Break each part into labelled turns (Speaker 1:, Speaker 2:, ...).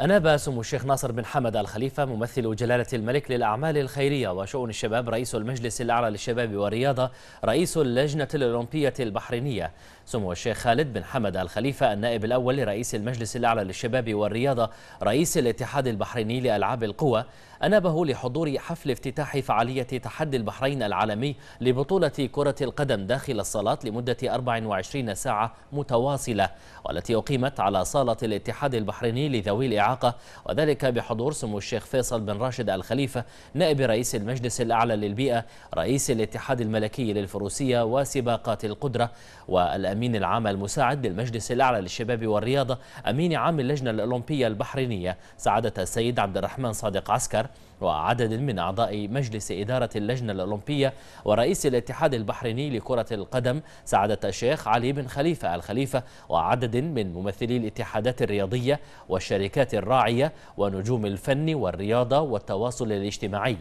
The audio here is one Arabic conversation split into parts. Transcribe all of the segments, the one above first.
Speaker 1: أنا باسم الشيخ ناصر بن حمد الخليفة ممثل جلالة الملك للأعمال الخيرية وشؤون الشباب رئيس المجلس الأعلى للشباب والرياضة رئيس اللجنة الأولمبية البحرينية سمو الشيخ خالد بن حمد الخليفة النائب الأول لرئيس المجلس الأعلى للشباب والرياضة رئيس الاتحاد البحريني لألعاب القوى أنابه لحضور حفل افتتاح فعالية تحدي البحرين العالمي لبطولة كرة القدم داخل الصالات لمدة 24 ساعة متواصلة والتي أقيمت على صالة الاتحاد البحريني لذوي الإعاقة الإعاقة وذلك بحضور سمو الشيخ فيصل بن راشد الخليفة نائب رئيس المجلس الأعلى للبيئة رئيس الاتحاد الملكي للفروسية وسباقات القدرة والأمين العام المساعد للمجلس الأعلى للشباب والرياضة أمين عام اللجنة الأولمبية البحرينية سعادة السيد عبد الرحمن صادق عسكر وعدد من أعضاء مجلس إدارة اللجنة الأولمبية ورئيس الاتحاد البحريني لكرة القدم سعادة الشيخ علي بن خليفة الخليفة وعدد من ممثلي الاتحادات الرياضية والشركات الراعية ونجوم الفن والرياضة والتواصل الاجتماعي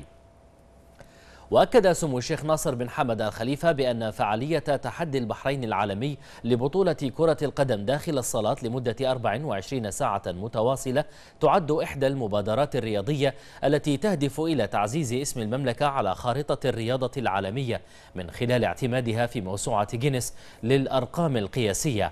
Speaker 1: وأكد سمو الشيخ ناصر بن حمد الخليفة بأن فعالية تحدي البحرين العالمي لبطولة كرة القدم داخل الصلاة لمدة 24 ساعة متواصلة تعد إحدى المبادرات الرياضية التي تهدف إلى تعزيز اسم المملكة على خارطة الرياضة العالمية من خلال اعتمادها في موسوعة جينيس للأرقام القياسية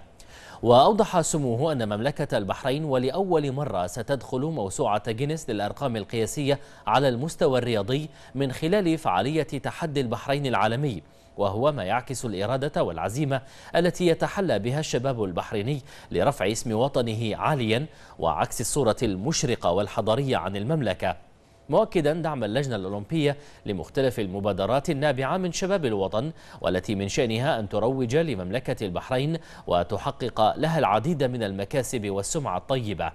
Speaker 1: وأوضح سموه أن مملكة البحرين ولأول مرة ستدخل موسوعة جينيس للأرقام القياسية على المستوى الرياضي من خلال فعالية تحدي البحرين العالمي وهو ما يعكس الإرادة والعزيمة التي يتحلى بها الشباب البحريني لرفع اسم وطنه عاليا وعكس الصورة المشرقة والحضارية عن المملكة مؤكدا دعم اللجنة الأولمبية لمختلف المبادرات النابعة من شباب الوطن والتي من شأنها أن تروج لمملكة البحرين وتحقق لها العديد من المكاسب والسمعة الطيبة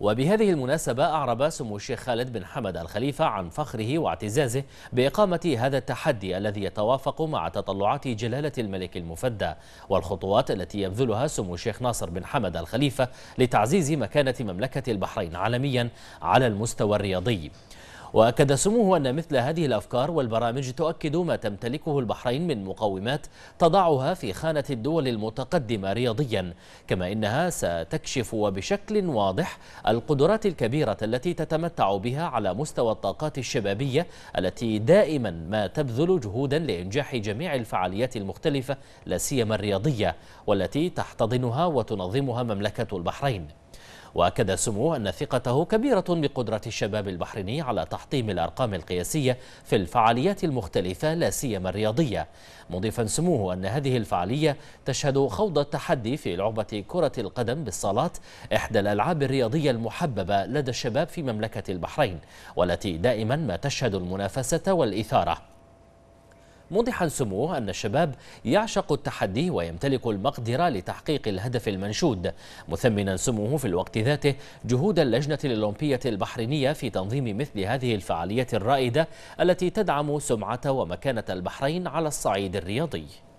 Speaker 1: وبهذه المناسبة أعرب سمو الشيخ خالد بن حمد الخليفة عن فخره واعتزازه بإقامة هذا التحدي الذي يتوافق مع تطلعات جلالة الملك المفدى والخطوات التي يبذلها سمو الشيخ ناصر بن حمد الخليفة لتعزيز مكانة مملكة البحرين عالميا على المستوى الرياضي وأكد سموه أن مثل هذه الأفكار والبرامج تؤكد ما تمتلكه البحرين من مقومات تضعها في خانة الدول المتقدمة رياضيا كما إنها ستكشف وبشكل واضح القدرات الكبيرة التي تتمتع بها على مستوى الطاقات الشبابية التي دائما ما تبذل جهودا لإنجاح جميع الفعاليات المختلفة لا سيما الرياضية والتي تحتضنها وتنظمها مملكة البحرين وأكد سموه أن ثقته كبيرة بقدرة الشباب البحريني على تحطيم الأرقام القياسية في الفعاليات المختلفة لا سيما الرياضية مضيفا سموه أن هذه الفعالية تشهد خوض التحدي في لعبة كرة القدم بالصالات إحدى الألعاب الرياضية المحببة لدى الشباب في مملكة البحرين والتي دائما ما تشهد المنافسة والإثارة موضحا سموه أن الشباب يعشق التحدي ويمتلك المقدرة لتحقيق الهدف المنشود مثمنا سموه في الوقت ذاته جهود اللجنة الأولمبية البحرينية في تنظيم مثل هذه الفعالية الرائدة التي تدعم سمعة ومكانة البحرين على الصعيد الرياضي